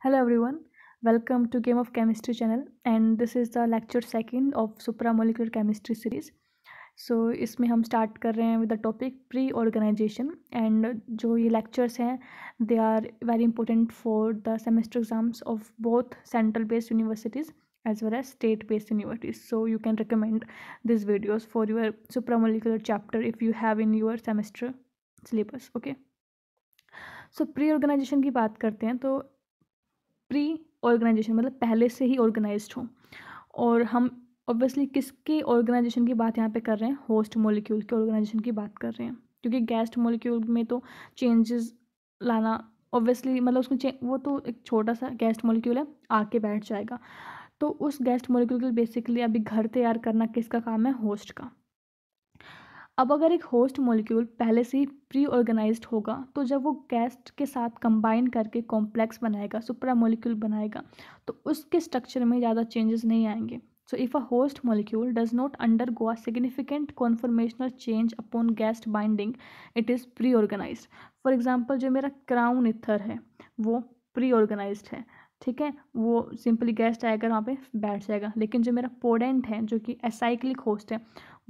Hello everyone, welcome to Game of Chemistry channel and this is the lecture second of supramolecular chemistry series. So so, इसमें हम start कर रहे हैं with the topic pre organization and जो ये lectures हैं they are very important for the semester exams of both central based universities as well as state based universities so you can recommend these videos for your supramolecular chapter if you have in your semester syllabus okay so pre organization की बात करते हैं तो pre organisation मतलब पहले से ही organise हों और हम ऑब्वियसली किसके ऑर्गेनाइजेशन की बात यहाँ पे कर रहे हैं होस्ट मोलिक्यूल के ऑर्गेनाइजेशन की बात कर रहे हैं क्योंकि गैस्ट मोलिक्यूल में तो चेंजेस लाना ऑब्वियसली मतलब उसमें वो तो एक छोटा सा गेस्ट मोलिक्यूल है आके बैठ जाएगा तो उस गेस्ट मोलिक्यूल के बेसिकली अभी घर तैयार करना किसका काम है होस्ट का अब अगर एक होस्ट मॉलिक्यूल पहले से ही प्री ऑर्गेनाइज्ड होगा तो जब वो गैस के साथ कंबाइन करके कॉम्प्लेक्स बनाएगा सुपरा मॉलिक्यूल बनाएगा तो उसके स्ट्रक्चर में ज़्यादा चेंजेस नहीं आएंगे so if a host molecule does not undergo a significant conformational change upon guest binding it is pre organize for example जो मेरा क्राउन इथर है वो प्री ऑर्गेनाइज है ठीक है वो सिंपली गैस्ट आएगा वहाँ पे बैठ जाएगा लेकिन जो मेरा पोडेंट है जो कि एसाइक्लिक होस्ट है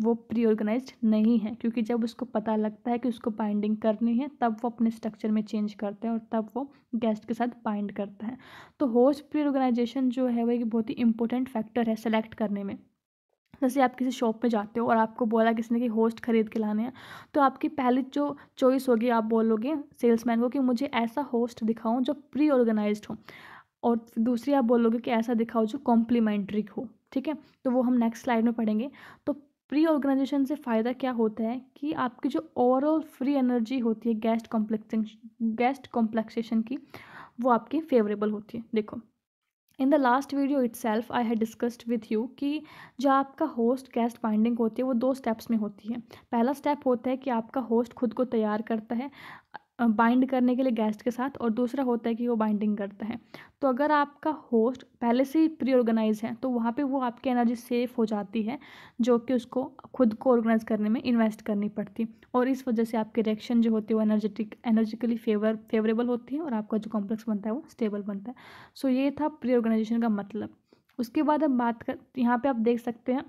वो प्री ऑर्गेनाइज नहीं है क्योंकि जब उसको पता लगता है कि उसको बाइंडिंग करनी है तब वो अपने स्ट्रक्चर में चेंज करते हैं और तब वो गेस्ट के साथ बाइंड करते हैं तो होस्ट प्री ऑर्गेनाइजेशन जो है वो एक बहुत ही इंपॉर्टेंट फैक्टर है सेलेक्ट करने में जैसे आप किसी शॉप में जाते हो और आपको बोला किसी ने कि होस्ट खरीद के लाने हैं तो आपकी पहली जो चॉइस होगी आप बोलोगे सेल्समैन को कि मुझे ऐसा होस्ट दिखाऊँ जो प्री ऑर्गेनाइज हो और दूसरी आप बोलोगे कि ऐसा दिखाओ जो कॉम्प्लीमेंट्री हो ठीक है तो वो हम नेक्स्ट स्लाइड में पढ़ेंगे तो प्री ऑर्गेनाइजेशन से फ़ायदा क्या होता है कि आपकी जो ओवरऑल फ्री एनर्जी होती है गैस्ट कॉम्प्लेक्स गैस्ट कॉम्प्लेक्सेशन की वो आपकी फेवरेबल होती है देखो in the last video itself I had discussed with you कि जो आपका होस्ट गेस्ट बाइंडिंग होती है वो दो स्टेप्स में होती है पहला स्टेप होता है कि आपका होस्ट खुद को तैयार करता है बाइंड करने के लिए गेस्ट के साथ और दूसरा होता है कि वो बाइंडिंग करता है तो अगर आपका होस्ट पहले से ही प्री ऑर्गेनाइज है तो वहाँ पे वो आपकी एनर्जी सेफ हो जाती है जो कि उसको खुद को ऑर्गेनाइज करने में इन्वेस्ट करनी पड़ती और इस वजह से आपकी रिएक्शन जो होती है वो एनर्जेटिक एनर्जिकली फेवर फेवरेबल होती है और आपका जो कॉम्प्लेक्स बनता है वो स्टेबल बनता है सो ये था प्री ऑर्गेनाइजेशन का मतलब उसके बाद हम बात कर यहाँ पर आप देख सकते हैं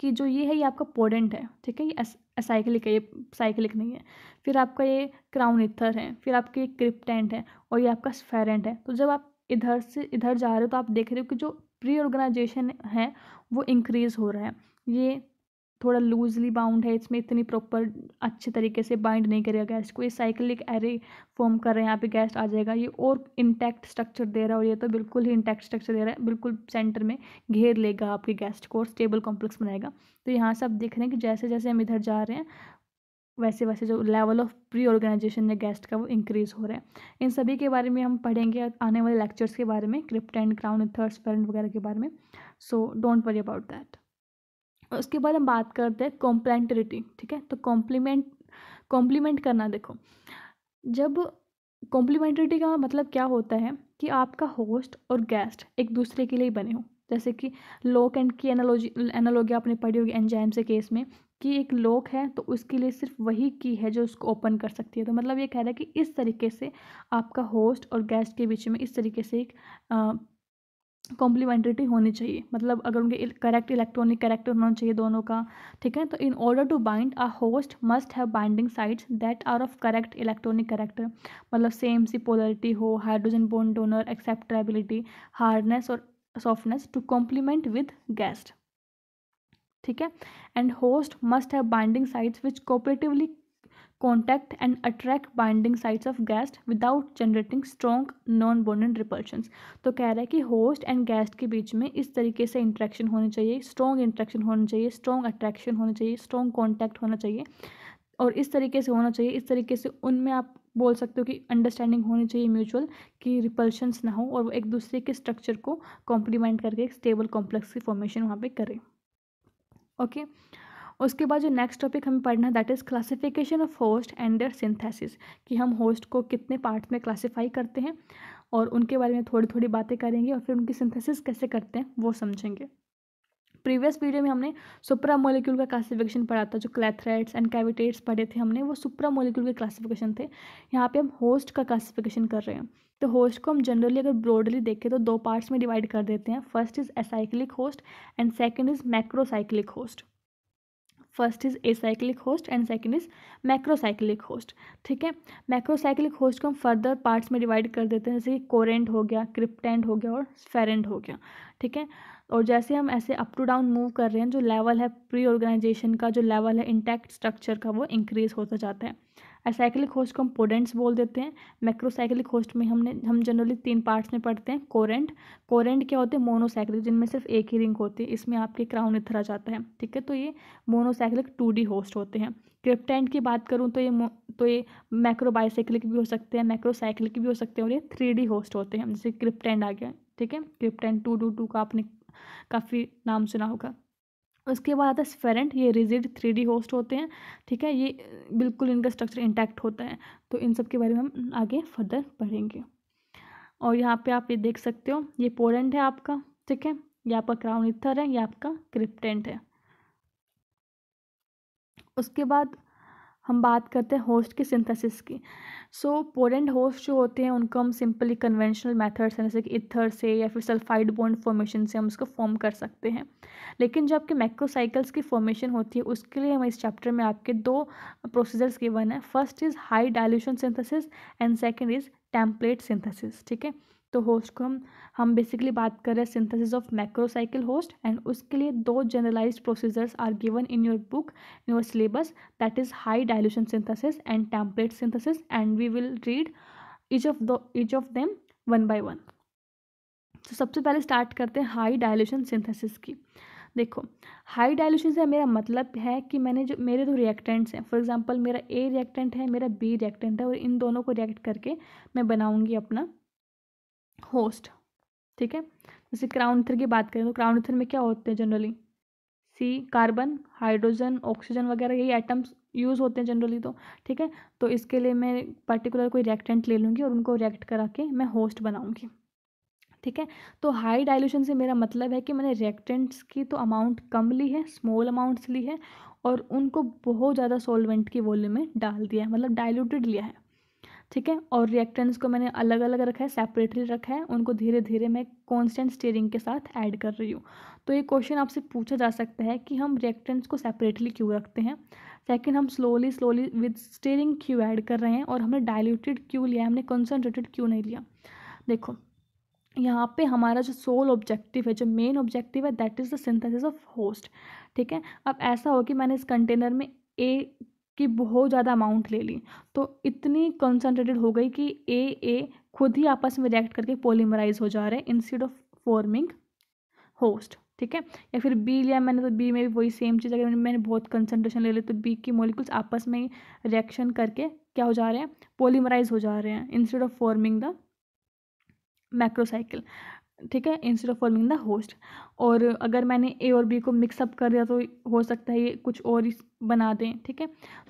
कि जो ये है ये आपका पोडेंट है ठीक है ये असाइक्लिक है ये साइकिलिक नहीं है फिर आपका ये क्राउन इथर है फिर आपके ये क्रिप्टेंट है और ये आपका स्फेरेंट है तो जब आप इधर से इधर जा रहे हो तो आप देख रहे हो कि जो प्री ऑर्गेनाइजेशन है वो इंक्रीज़ हो रहा है ये थोड़ा लूजली बाउंड है इसमें इतनी प्रॉपर अच्छे तरीके से बाइंड नहीं करेगा गैस को ये साइकिल एक एरे फॉर्म कर रहे हैं यहाँ पे गैस आ जाएगा ये और इंटैक्ट स्ट्रक्चर दे रहा है और ये तो बिल्कुल ही इंटैक्ट स्ट्रक्चर दे रहा है बिल्कुल सेंटर में घेर लेगा आपके गैस को और स्टेबल कॉम्प्लेक्स बनाएगा तो यहाँ से आप देख रहे हैं कि जैसे जैसे हम इधर जा रहे हैं वैसे वैसे जो लेवल ऑफ प्री ऑर्गेनाइजेशन या गेस्ट का वो इंक्रीज़ हो रहा है इन सभी के बारे में हम पढ़ेंगे आने वाले लेक्चर्स के बारे में क्रिप्ट एंड क्राउन फ्रेंड वगैरह के बारे में so don't worry about that उसके बाद हम बात करते हैं कॉम्प्लेंटरिटी ठीक है तो कॉम्प्लीमेंट कॉम्प्लीमेंट करना देखो जब कॉम्प्लीमेंटरिटी का मतलब क्या होता है कि आपका होस्ट और गेस्ट एक दूसरे के लिए बने हो जैसे कि लोक एंड की एनालॉजी एनालॉजी आपने पढ़ी होगी एंजाइम से केस में कि एक लोक है तो उसके लिए सिर्फ वही की है जो उसको ओपन कर सकती है तो मतलब ये कह रहा है कि इस तरीके से आपका होस्ट और गेस्ट के बीच में इस तरीके से एक कॉम्प्लीमेंट्रिटी होनी चाहिए मतलब अगर उनके करेक्ट इलेक्ट्रॉनिक करेक्टर होना चाहिए दोनों का ठीक है तो in order to bind a host must have binding sites that are of correct electronic character मतलब सेम सी पोलरिटी हो hydrogen bond donor acceptability hardness और softness to complement with guest ठीक है and host must have binding sites which cooperatively contact and attract binding sites of guest without generating strong non bonded repulsions तो कह रहा है कि host and guest के बीच में इस तरीके से इंट्रैक्शन होनी चाहिए स्ट्रॉन्ग इंट्रैक्शन होनी चाहिए स्ट्रॉन्ग अट्रैक्शन होनी चाहिए स्ट्रॉन्ग कॉन्टैक्ट होना चाहिए और इस तरीके से होना चाहिए इस तरीके से उनमें आप बोल सकते हो कि अंडरस्टैंडिंग होनी चाहिए म्यूचुअल कि रिपल्शंस ना हो और वो एक दूसरे के स्ट्रक्चर को कॉम्प्लीमेंट करके एक स्टेबल कॉम्प्लेक्स की फॉर्मेशन वहाँ पे करें ओके okay? उसके बाद जो नेक्स्ट टॉपिक हमें पढ़ना है that is classification of host and their synthesis कि हम होस्ट को कितने पार्ट में क्लासिफाई करते हैं और उनके बारे में थोड़ी थोड़ी बातें करेंगे और फिर उनकी सिंथेसिस कैसे करते हैं वो समझेंगे प्रीवियस वीडियो में हमने सुपरा मोलिक्यूल का क्लासिफिकेशन पढ़ा था जो क्लेथराइड्स एंड कैविटेट्स पढ़े थे हमने वो सुपरा मोलिक्यूल के क्लासिफिकेशन थे यहाँ पे हम होस्ट का क्लासिफिकेशन कर रहे हैं तो होस्ट को हम जनरली अगर ब्रॉडली देखें तो दो पार्ट्स में डिवाइड कर देते हैं first is acyclic host and second is macrocyclic host first is acyclic host and second is macrocyclic host ठीक है मैक्रोसाइक्लिक होस्ट को हम फर्दर पार्ट्स में डिवाइड कर देते हैं जैसे कि कोरेंट हो गया क्रिप्टेंट हो गया और फेरेंट हो गया ठीक है और जैसे हम ऐसे अप टू डाउन मूव कर रहे हैं जो लेवल है प्री ऑर्गेनाइजेशन का जो लेवल है इंटैक्ट स्ट्रक्चर का वो इंक्रीज़ होता जाता है असाइकिलिक होस्ट को हम पोडेंट्स बोल देते हैं मैक्रोसाइकिलिक होस्ट में हमने हम जनरली तीन पार्ट्स में पढ़ते हैं कोरेंट कोरेंट क्या होते हैं मोनोसाइकिलिक जिनमें सिर्फ एक ही रिंग होती है इसमें आपके क्राउन इथर आ जाता है ठीक है तो ये मोनोसाइकिलिक टू होस्ट होते हैं क्रिप्टेंट की बात करूँ तो ये तो ये मैक्रो भी हो सकते हैं मैक्रोसाइकिलिक भी हो सकते हैं और ये थ्री होस्ट होते हैं जैसे क्रिप्टेंट आ गया ठीक है क्रिप्टेंट टू डू टू का आपने काफ़ी नाम सुना होगा उसके बाद आता है स्फेरेंट ये रिजिड थ्री होस्ट होते हैं ठीक है ये बिल्कुल इनका स्ट्रक्चर इंटैक्ट होता है तो इन सब के बारे में हम आगे फर्दर पढ़ेंगे और यहाँ पे आप ये देख सकते हो ये पोरेंट है आपका ठीक है ये आपका क्राउन इथर है ये आपका क्रिप्टेंट है उसके बाद हम बात करते हैं होस्ट के सिंथेसिस की सो पोरेंट होस्ट जो होते हैं उनको हम सिंपली कन्वेंशनल मेथड्स हैं जैसे कि इथर से या फिर सल्फाइड बॉन्ड फॉर्मेशन से हम उसको फॉर्म कर सकते हैं लेकिन जो आपके मैक्रोसाइकल्स की फॉर्मेशन होती है उसके लिए हम इस चैप्टर में आपके दो प्रोसीजर्स गिवन है first is high dilution synthesis and second is template synthesis ठीक है तो होस्ट को हम हम बेसिकली बात कर रहे हैं synthesis of macrocycle host and उसके लिए दो generalize procedures are given in your book in your syllabus that is high dilution synthesis and template synthesis and we will read each of the each of them one by one तो सबसे पहले start करते हैं high dilution synthesis की देखो high dilution से मेरा मतलब है कि मैंने जो मेरे दो रिएक्टेंट्स हैं फॉर एग्जांपल मेरा ए रिएक्टेंट है मेरा बी रिएक्टेंट है और इन दोनों को रिएक्ट करके मैं बनाऊंगी अपना होस्ट ठीक है जैसे क्राउन ईथर की बात करें तो क्राउन ईथर में क्या होते हैं generally C carbon hydrogen oxygen वगैरह यही आइटम्स यूज़ होते हैं जनरली तो ठीक है तो इसके लिए मैं पर्टिकुलर कोई रिएक्टेंट ले लूँगी और उनको रिएक्ट करा के मैं होस्ट बनाऊँगी ठीक है तो हाई डाइल्यूशन से मेरा मतलब है कि मैंने रिएक्टेंट्स की तो अमाउंट कम ली है स्मॉल अमाउंट्स ली है और उनको बहुत ज़्यादा सॉल्वेंट की वॉल्यूम में डाल दिया है मतलब डाइल्यूटेड लिया है ठीक है और रिएक्टेंट्स को मैंने अलग अलग रखा है सेपरेटली रखा है उनको धीरे धीरे मैं कॉन्स्टेंट स्टेयरिंग के साथ ऐड कर रही हूँ तो ये क्वेश्चन आपसे पूछा जा सकता है कि हम रिएक्टेंट्स को सेपरेटली क्यों रखते हैं सेकेंड हम स्लोली स्लोली विद स्टेयरिंग क्यों ऐड कर रहे हैं और हमने डायल्यूटेड क्यों लिया हमने कंसनट्रेटेड क्यों नहीं लिया देखो यहाँ पे हमारा जो सोल ऑब्जेक्टिव है जो मेन ऑब्जेक्टिव है that is the synthesis of host ठीक है अब ऐसा हो कि मैंने इस कंटेनर में ए की बहुत ज़्यादा अमाउंट ले ली तो इतनी कंसनट्रेटेड हो गई कि ए ए खुद ही आपस में रिएक्ट करके पोलीमराइज हो जा रहे हैं इंस्टीड ऑफ फॉर्मिंग होस्ट ठीक है या फिर बी लिया मैंने तो बी में भी वही सेम चीज़ अगर मैंने बहुत कंसनट्रेशन ले ली तो बी की मोलिकुल्स आपस में रिएक्शन करके क्या हो जा रहे हैं पोलीमराइज हो जा रहे हैं instead of forming the macrocycle ठीक है instead of following the host और अगर मैंने ए और बी को मिक्सअप कर दिया तो हो सकता है ये कुछ और ही बना दें ठीक है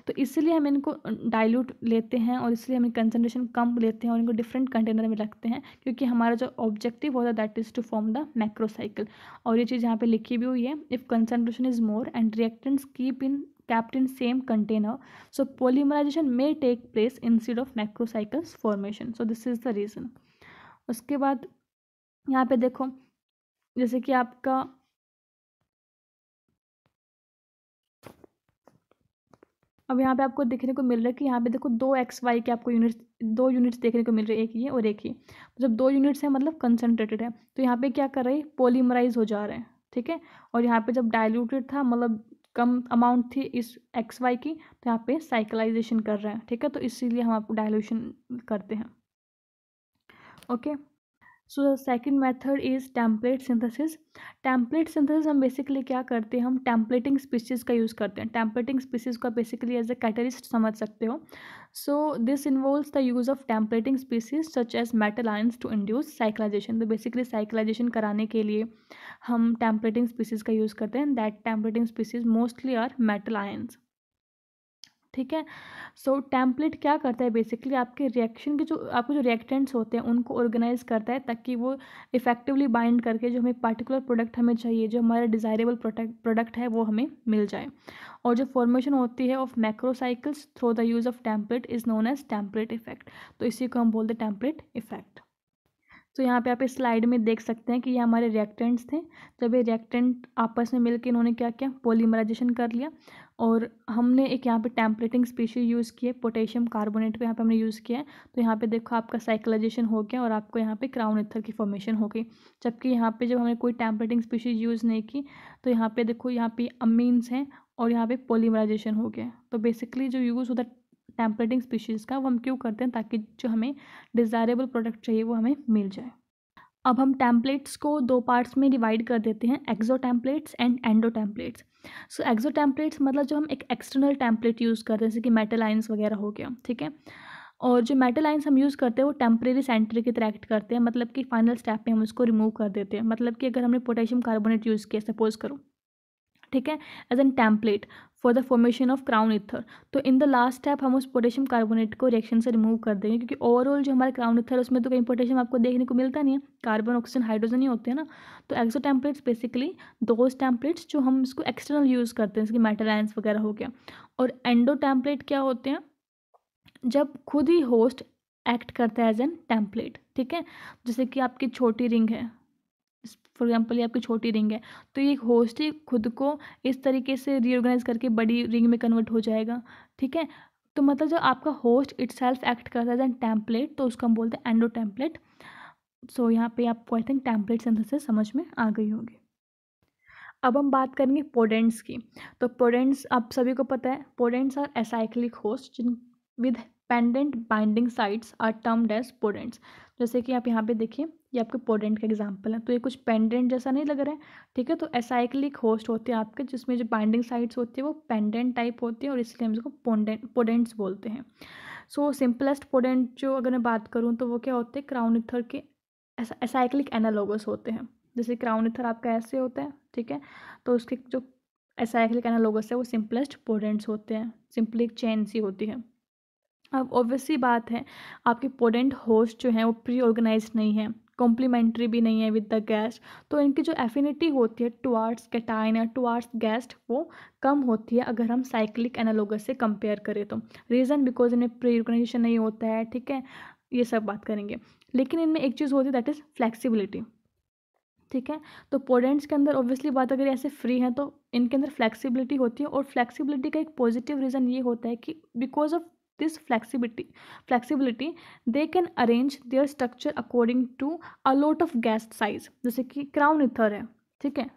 तो इसलिए हम इनको डाइल्यूट लेते हैं और इसलिए हम कंसनट्रेशन कम लेते हैं और इनको डिफरेंट कंटेनर में रखते हैं क्योंकि हमारा जो ऑब्जेक्टिव होता है that is to form the macrocycle और ये चीज़ यहाँ पर लिखी भी हुई है if concentration is more and reactants keep in kept in same container so polymerization may take place instead of macrocycles formation so this is the reason उसके बाद यहाँ पे देखो जैसे कि आपका अब यहाँ पे आपको देखने को मिल रहा है कि यहाँ पे देखो दो एक्स वाई के आपको यूनिट्स दो यूनिट्स देखने को मिल रहे हैं एक ये और एक ही तो जब दो यूनिट्स हैं मतलब कंसनट्रेटेड है तो यहाँ पे क्या कर रहे हैं पोलीमराइज हो जा रहे हैं ठीक है और यहाँ पे जब डायलूटेड था मतलब कम अमाउंट थी इस एक्स वाई की तो यहाँ पे साइकिलाइजेशन कर रहे हैं ठीक है तो इसीलिए हम आपको डायल्यूशन करते हैं okay so the second method is template synthesis template synthesis हम बेसिकली क्या करते हैं हम टेम्पलेटिंग स्पीसीज का यूज़ करते हैं टेम्पलेटिंग स्पीसीज को बेसिकली एज अ कैटलिस्ट समझ सकते हो so this involve the use of templating species such as metal ions to induce cyclization तो बेसिकली साइकिलाइजेशन कराने के लिए हम टेम्पलेटिंग स्पीसीज का यूज़ करते हैं that templating species mostly are metal ions ठीक है सो टेम्पलेट क्या करता है बेसिकली आपके रिएक्शन के जो आपके जो रिएक्टेंट्स होते हैं उनको ऑर्गेनाइज करता है ताकि वो इफेक्टिवली बाइंड करके जो हमें पार्टिकुलर प्रोडक्ट हमें चाहिए जो हमारा डिज़ायरेबल प्रोडक्ट प्रोडक्ट है वो हमें मिल जाए और जो फॉर्मेशन होती है of macrocycles through the use of template is known as template effect तो इसी को हम बोलते हैं टेम्पलेट इफेक्ट तो यहाँ पे आप इस स्लाइड में देख सकते हैं कि ये हमारे रिएक्टेंट्स थे जब तो ये रिएक्टेंट आपस में मिलकर इन्होंने क्या किया पोलीमराइजेशन कर लिया और हमने एक यहाँ पे टेम्पलेटिंग स्पीशी यूज़ किए पोटेशियम कार्बोनेट को यहाँ पे हमने यूज़ किया है तो यहाँ पे देखो आपका साइकिलाइजेशन हो गया और आपको यहाँ पे क्राउन इथर की फॉर्मेशन हो गई जबकि यहाँ पे जब हमने कोई टेम्पलेटिंग स्पीशी यूज़ नहीं की तो यहाँ पे देखो यहाँ पे अमीन्स हैं और यहाँ पे पोलीमराइजेशन हो गया तो बेसिकली जो यूज़ होता टेम्परेटिंग स्पीशीज़ का वो हम क्यों करते हैं ताकि जो हमें डिज़ायरेबल प्रोडक्ट चाहिए वो हमें मिल जाए अब हम टैम्पलेट्स को दो पार्ट्स में डिवाइड कर देते हैं exo templates and endo templates so exo templates मतलब जो हम एक एक्सटर्नल टैम्पलेट यूज़ करते हैं जैसे कि मेटल आइंस वगैरह हो गया ठीक है और जो मेटल आइंस हम यूज़ करते हैं वो टेम्परेरी सेंटर की तरह एक्ट करते हैं मतलब कि फाइनल स्टेप में हम उसको रिमूव कर देते हैं मतलब कि अगर हमने पोटेशियम कार्बोनेट यूज़ किया सपोज़ करो ठीक है as an template for the formation of crown ether तो इन द लास्ट स्टेप हम उस पोटेशियम कार्बोनेट को रिएक्शन से रिमूव कर देंगे क्योंकि ओवरऑल जो हमारा क्राउन इथर है उसमें तो कहीं पोटेशियम आपको देखने को मिलता नहीं है कार्बन ऑक्सीजन हाइड्रोजन ही होते हैं ना तो exo templates basically those templates जो हम इसको एक्सटर्नल यूज़ करते हैं जैसे मेटल आयंस वगैरह हो गया और एंडो टैम्पलेट क्या होते हैं जब खुद ही होस्ट एक्ट करता है एज एन टैम्पलेट ठीक है जैसे कि आपकी छोटी रिंग है फॉर एग्जाम्पल ये आपकी छोटी रिंग है तो ये होस्ट ही खुद को इस तरीके से रीऑर्गेनाइज करके बड़ी रिंग में कन्वर्ट हो जाएगा ठीक है तो मतलब जो आपका होस्ट इट सेल्फ एक्ट करता है दैन टैम्पलेट तो उसको हम बोलते हैं एंडो टैम्पलेट सो यहाँ पे आपको आई थिंक टैम्पलेट से समझ में आ गई होगी अब हम बात करेंगे पोडेंट्स की तो पोडेंट्स आप सभी को पता है पोडेंट्स आर एसाइक्लिक होस्ट जिन with pendant binding sites are termed as podands जैसे कि आप यहाँ पे देखिए ये आपके पोडेंट का एग्जाम्पल है तो ये कुछ पेंडेंट जैसा नहीं लग रहा है ठीक है तो एसाइक्लिक होस्ट होते हैं आपके जिसमें जो बाइंडिंग साइट्स होती है वो पेंडेंट टाइप होती है और इसलिए हम इसको पोडेंट पोडेंट्स बोलते हैं सो सिंपलेस्ट पोडेंट जो अगर मैं बात करूँ तो वो क्या होते हैं क्राउन इथर के एसाइक्लिक एनालोगस होते हैं जैसे क्राउन इथर आपका ऐसे होता है ठीक है तो उसके जो एसाइक्लिक एनालोगस है वो सिंपलेस्ट पोडेंट्स होते हैं सिंपली एक चेन सी होती है अब ऑब्वियसली बात है आपके पोडेंट होस्ट जो हैं वो प्री ऑर्गेनाइज नहीं है कॉम्प्लीमेंट्री भी नहीं है विद द गैस तो इनकी जो एफिनिटी होती है टुअर्ड्स कैटाइन या टुअर्ड्स गैस्ट वो कम होती है अगर हम साइक्लिक एनालोगस से कंपेयर करें तो रीज़न बिकॉज इन्हें प्री ऑर्गेनाइजेशन नहीं होता है ठीक है ये सब बात करेंगे लेकिन इनमें एक चीज़ होती है दैट इज़ फ्लैक्सीबिलिटी ठीक है तो पोडेंट्स के अंदर ऑब्वियसली बात अगर ऐसे फ्री हैं तो इनके अंदर फ्लैक्सीबिलिटी होती है और फ्लैक्सीबिलिटी का एक पॉजिटिव रीज़न ये होता है कि because of this flexibility flexibility they can arrange their structure according to a lot of guest size जैसे कि crown ether है ठीक है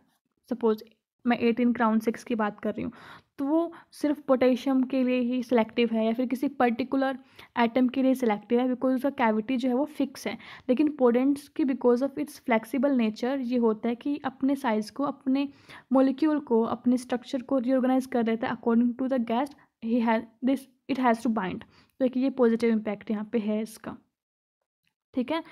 suppose मैं एटीन क्राउन सिक्स की बात कर रही हूँ तो वो सिर्फ पोटेशियम के लिए ही सिलेक्टिव है या फिर किसी पर्टिकुलर एटम के लिए सिलेक्टिव है बिकॉज उसका कैविटी जो है वो फिक्स है लेकिन पोडेंट्स की because of its flexible nature ये होता है कि अपने साइज़ को अपने मोलिक्यूल को अपने स्ट्रक्चर को रिओर्गेनाइज कर देता है according to the guest he has this it has to bind तो एक ये पॉजिटिव इम्पैक्ट यहाँ पे है इसका ठीक है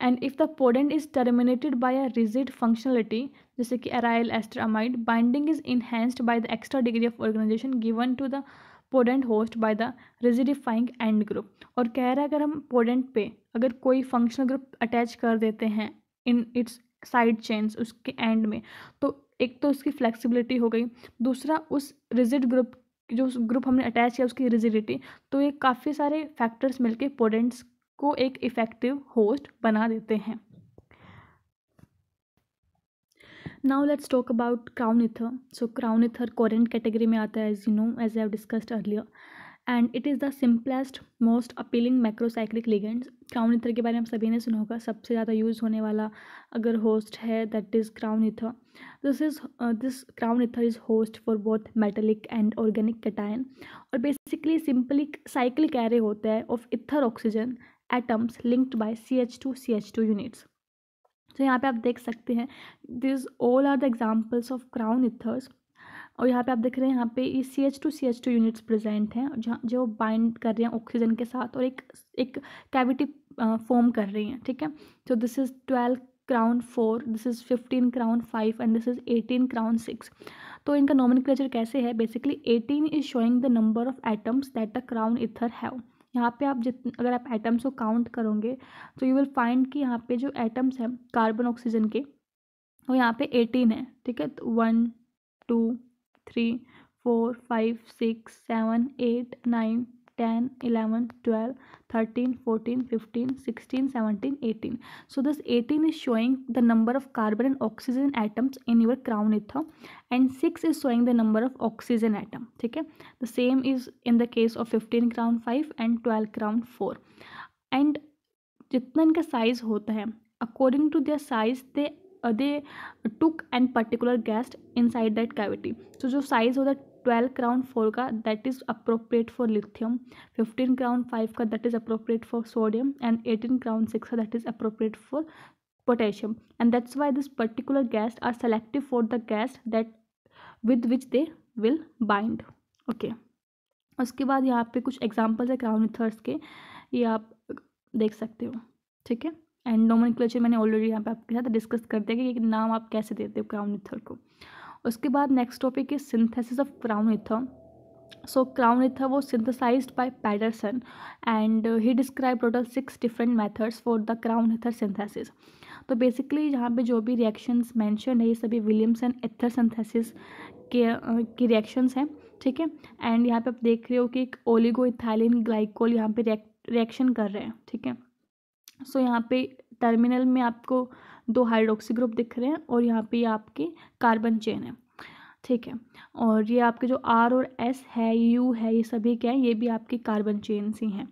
and if the podand is terminated by a rigid functionality जैसे कि aryl ester amide binding is enhanced by the extra degree of organization given to the podand host by the rigidifying end group और कह रहा है अगर हम पोडेंट पे अगर कोई फंक्शनल ग्रुप अटैच कर देते हैं इन इट्स साइड चेन्स उसके एंड में तो एक तो उसकी फ्लेक्सिबिलिटी हो गई दूसरा उस रिजिड ग्रुप जो ग्रुप हमने अटैच किया उसकी रिजिडिटी तो ये काफ़ी सारे फैक्टर्स मिलके पोडेंट्स को एक इफ़ेक्टिव होस्ट बना देते हैं now let's talk about crown ether so crown ether coronand category में आता है as you know as I have discussed earlier and it is the simplest most appealing macrocyclic ligands crown ether के बारे में सभी ने सुना होगा सबसे ज़्यादा यूज़ होने वाला अगर होस्ट है that is crown ether this is this crown ether is host for both metallic and organic cation और बेसिकली सिंपली साइकिल कैरे होता है of ether oxygen atoms linked by C H two C H two units तो यहाँ पे आप देख सकते हैं this all are the examples of crown ethers और यहाँ पे आप देख रहे हैं यहाँ पे ये C H two C H two units present हैं जहाँ जो बाइंड कर रहे हैं ऑक्सीजन के साथ और एक एक कैविटी फॉर्म कर रही हैं ठीक है so this is twelve crown four this is fifteen crown five and this is eighteen crown six तो इनका नॉमन कैसे है basically eighteen is showing the number of atoms that the crown ether have यहाँ पे आप जित अगर आप एटम्स को काउंट करोगे तो यू विल फाइंड कि यहाँ पे जो एटम्स हैं कार्बन ऑक्सीजन के वो यहाँ पे एटीन है ठीक है तो one two three four five six seven eight nine ten eleven twelve thirteen fourteen fifteen sixteen seventeen eighteen so this eighteen is showing the number of carbon and oxygen atoms in your crown ether and six is showing the number of oxygen atom ठीक है the same is in the case of fifteen crown five and twelve crown four and जितना इनका size होता है according to their size they they took and particular guest inside that cavity so जो size होता है twelve crown four का that is appropriate for lithium fifteen crown five का that is appropriate for sodium and eighteen crown six का that is appropriate for potassium and that's why this particular guest are selective for the guest that with which they will bind okay उसके बाद यहाँ पे कुछ examples है crown ethers के ये आप देख सकते हो ठीक है एंड नॉमन क्लचर मैंने ऑलरेडी यहाँ पे आपके साथ डिस्कस कर दिया कि नाम आप कैसे देते हो क्राउन इथर को उसके बाद नेक्स्ट टॉपिक है synthesis of crown ether so crown ether वो synthesize by Pedersen and he describe total six different methods for the crown ether synthesis तो बेसिकली यहाँ पे जो भी रिएक्शंस मैंशन है ये सभी विलियम्स एंड एथर सिंथेसिस के की रिएक्शंस हैं ठीक है एंड यहाँ पे आप देख रहे हो कि एक इथाइलिन ग्लाइकोल यहाँ पे रिएक्शन कर रहे हैं ठीक है सो यहाँ पे टर्मिनल में आपको दो हाइड्रोक्सी ग्रुप दिख रहे हैं और यहाँ पे ये आपके कार्बन चेन है ठीक है और ये आपके जो आर और एस है यू है ये सभी क्या है ये भी आपके कार्बन चेन ही हैं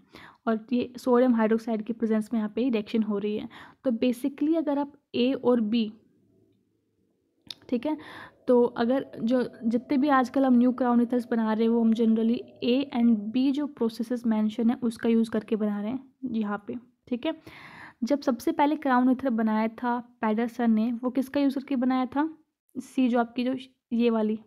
और ये सोडियम हाइड्रोक्साइड की प्रेजेंस में यहाँ पे रिएक्शन हो रही है तो बेसिकली अगर आप ए और बी ठीक है तो अगर जो जितने भी आजकल हम न्यू क्राउनिथर्स बना रहे हैं वो हम जनरली ए एंड बी जो प्रोसेसेस मेंशन है उसका यूज़ करके बना रहे हैं यहाँ पे ठीक है जब सबसे पहले क्राउन इथर बनाया था पैडरसन ने वो किसका यूज़ करके बनाया था सी जो आपकी जो ये वाली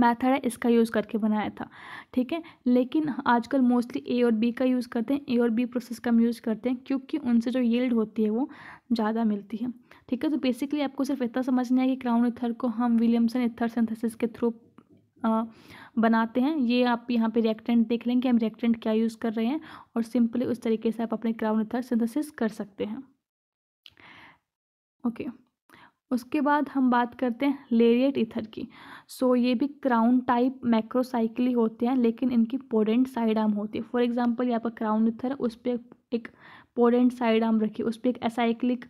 मैथड है इसका यूज़ करके बनाया था ठीक है लेकिन आजकल मोस्टली ए और बी का यूज़ करते हैं ए और बी प्रोसेस कम यूज़ करते हैं क्योंकि उनसे जो येल्ड होती है वो ज़्यादा मिलती है ठीक है तो बेसिकली आपको सिर्फ इतना समझना है कि क्राउन इथर को हम विलियमसन इथर सिंथेसिस के थ्रू बनाते हैं ये आप यहाँ पे रिएक्टेंट देख लें कि हम रिएक्टेंट क्या यूज़ कर रहे हैं और सिंपली उस तरीके से आप अपने क्राउन इथर सिंथेसिस कर सकते हैं ओके उसके बाद हम बात करते हैं लेरिएट इथर की सो so, ये भी क्राउन टाइप मैक्रोसाइकिली होते हैं लेकिन इनकी पोडेंट साइड आर्म होती है फॉर एग्जांपल यहाँ पर क्राउन इथर उस पर एक पोडेंट साइड आर्म रखी उस पर एक असाइकलिक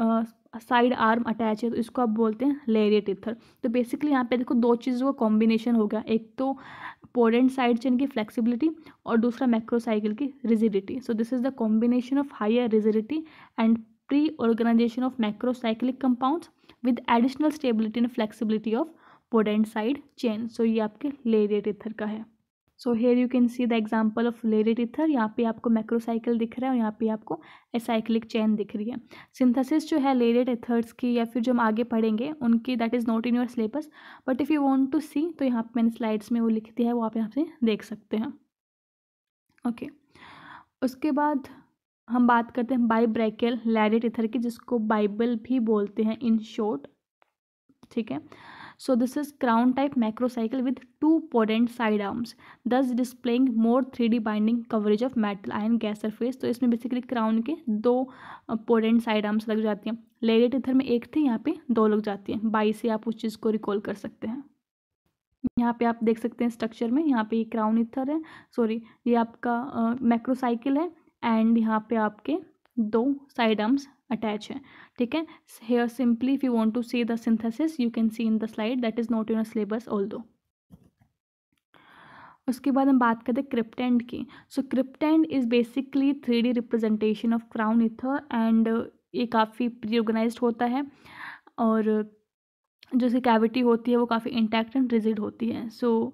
साइड आर्म अटैच है तो इसको आप बोलते हैं लेरियट इथर तो बेसिकली यहाँ पे देखो दो चीज़ों का कॉम्बिनेशन हो गया एक तो पोडेंट साइड चेन की फ्लेक्सिबिलिटी और दूसरा मैक्रोसाइकिल की rigidity so this is the combination of higher rigidity and preorganization of macrocyclic compounds with additional stability and flexibility of podand side chain so ये आपके लेरियट इथर का है so here you can see the example of lariat ether यहाँ पे आपको मैक्रोसाइकिल दिख रहा है और यहाँ पे आपको एसाइक्लिक चैन दिख रही है सिंथेसिस जो है लेरिट इथर्स की या फिर जो हम आगे पढ़ेंगे उनकी that is not in your syllabus but if you want to see तो यहाँ पे मैंने स्लाइड्स में वो लिख दिया है वो आप यहाँ से देख सकते हैं ओके okay. उसके बाद हम बात करते हैं बाइब्रैकियल लेरिट इथर की जिसको बाइबल भी बोलते हैं इन शॉर्ट ठीक है so So this is crown type macrocycle with two podent side arms, thus more three D binding coverage of metal ion gas surface तो इसमें बेसिकली क्राउन के दो पोडेंट साइड आर्म्स लग जाती हैं लेरेट इधर में एक थे यहाँ पे दो लग जाती हैं बाई से आप उस चीज़ को रिकॉल कर सकते हैं यहाँ पे आप देख सकते हैं स्ट्रक्चर में यहाँ पे ये क्राउन इथर है सॉरी ये आपका मैक्रोसाइकिल है एंड यहाँ पे आपके दो साइड आर्म्स अटैच हैं ठीक है here simply if you want to see the synthesis you can see in the slide that is not in syllabus although उसके बाद हम बात करते हैं क्रिप्टेंड की so cryptand is basically three D representation of crown ether and ये काफ़ी pre होता है और जो इसकी कैविटी होती है वो काफ़ी इंटैक्ट एंड रिजिड होती है so so,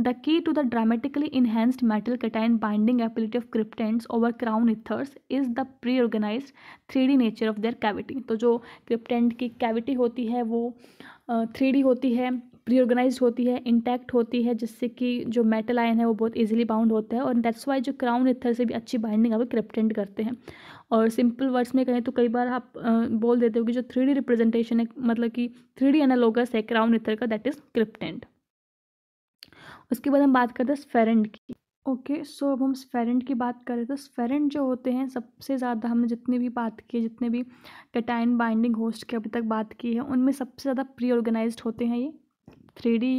key to the dramatically enhanced metal cation binding ability of cryptands over crown ethers is the preorganize three D nature of their cavity तो जो क्रिप्टेंट की कैविटी होती है वो थ्री डी होती है प्री ऑर्गेनाइज होती है इंटैक्ट होती है जिससे कि जो मेटल आयन है वो बहुत इजीली बाउंड होता है और दैट्स वाई जो क्राउन इथर से भी अच्छी बाइंडिंग आप क्रिप्टेंट करते हैं और सिंपल वर्ड्स में कहें तो कई बार आप बोल देते हो कि जो थ्री रिप्रेजेंटेशन है मतलब कि थ्री डी एनालोगस है क्राउन इथर का दैट इज़ क्रिप्टेंट उसके बाद हम बात करते हैं स्फेरेंट की ओके सो अब हम स्फेरेंट की बात करें तो स्फेरेंट जो होते हैं सबसे ज़्यादा हमने जितने भी बात की जितने भी कटाइन बाइंडिंग होस्ट की अभी तक बात की है उनमें सबसे ज़्यादा प्री ऑर्गेनाइज होते हैं ये थ्री डी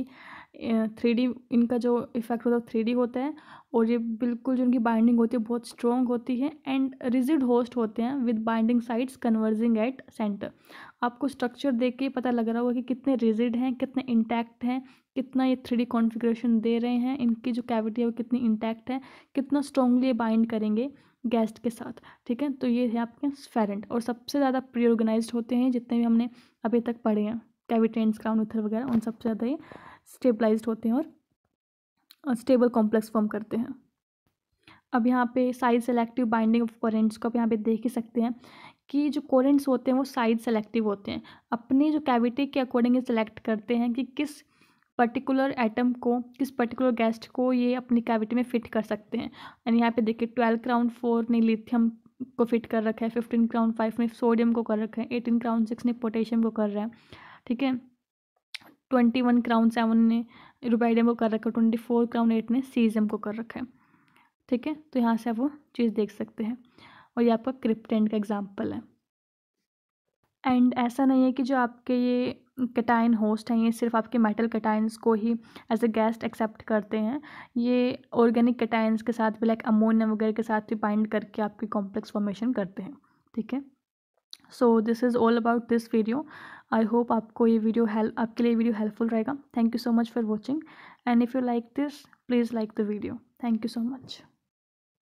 थ्री डी इनका जो इफेक्ट होता है थ्री डी होता है और ये बिल्कुल जो इनकी बाइंडिंग होती है बहुत स्ट्रॉन्ग होती है एंड रिजिड होस्ट होते हैं with binding sites converging at center आपको स्ट्रक्चर देख के पता लग रहा होगा कि कितने रिजिड हैं कितने इंटैक्ट हैं कितना ये थ्री कॉन्फ़िगरेशन दे रहे हैं इनकी जो कैविटी है वो कितनी इंटैक्ट है कितना स्ट्रॉन्गली ये बाइंड करेंगे गेस्ट के साथ ठीक है तो ये है आपके स्फेरेंट और सबसे ज़्यादा प्री ऑर्गेनाइज होते हैं जितने भी हमने अभी तक पढ़े हैं कैविटेंट्स क्राउन उथर वगैरह उन सबसे ज़्यादा ये स्टेबलाइज होते हैं और स्टेबल कॉम्प्लेक्स फॉर्म करते हैं अब यहाँ पे size selective binding of coronands को आप यहाँ पे देख ही सकते हैं कि जो कोरेंट्स होते हैं वो साइज सेलेक्टिव होते हैं अपनी जो कैविटी के अकॉर्डिंग सेलेक्ट करते हैं कि किस पर्टिकुलर एटम को किस पर्टिकुलर गैस को ये अपनी कैविटी में फिट कर सकते हैं एंड यहाँ पे देखिए ट्वेल्व क्राउन फोर ने लिथियम को फिट कर रखा है फिफ्टीन क्राउन फाइव ने सोडियम को कर रखा है एटीन क्राउन सिक्स ने पोटेशियम को कर रहा है ठीक है ट्वेंटी वन क्राउन सेवन ने रुबाइडियम को कर रखा है ट्वेंटी फोर क्राउन एट ने सीजियम को कर रखा है ठीक है तो यहाँ से आप वो चीज़ देख सकते हैं और ये आपका क्रिप्टेंट का एग्जाम्पल है एंड ऐसा नहीं है कि जो आपके ये कटाइन होस्ट हैं ये सिर्फ आपके मेटल कटाइंस को ही एज अ गेस्ट एक्सेप्ट करते हैं ये ऑर्गेनिक कटाइंस के साथ भी लाइक अमोनिया वगैरह के साथ भी बाइंड करके आपकी कॉम्प्लेक्स फॉर्मेशन करते हैं ठीक है so this is all about this video I hope आपको ये वीडियो हेल्प आपके लिए वीडियो हेल्पफुल रहेगा thank you so much for watching and if you like this please like the video thank you so much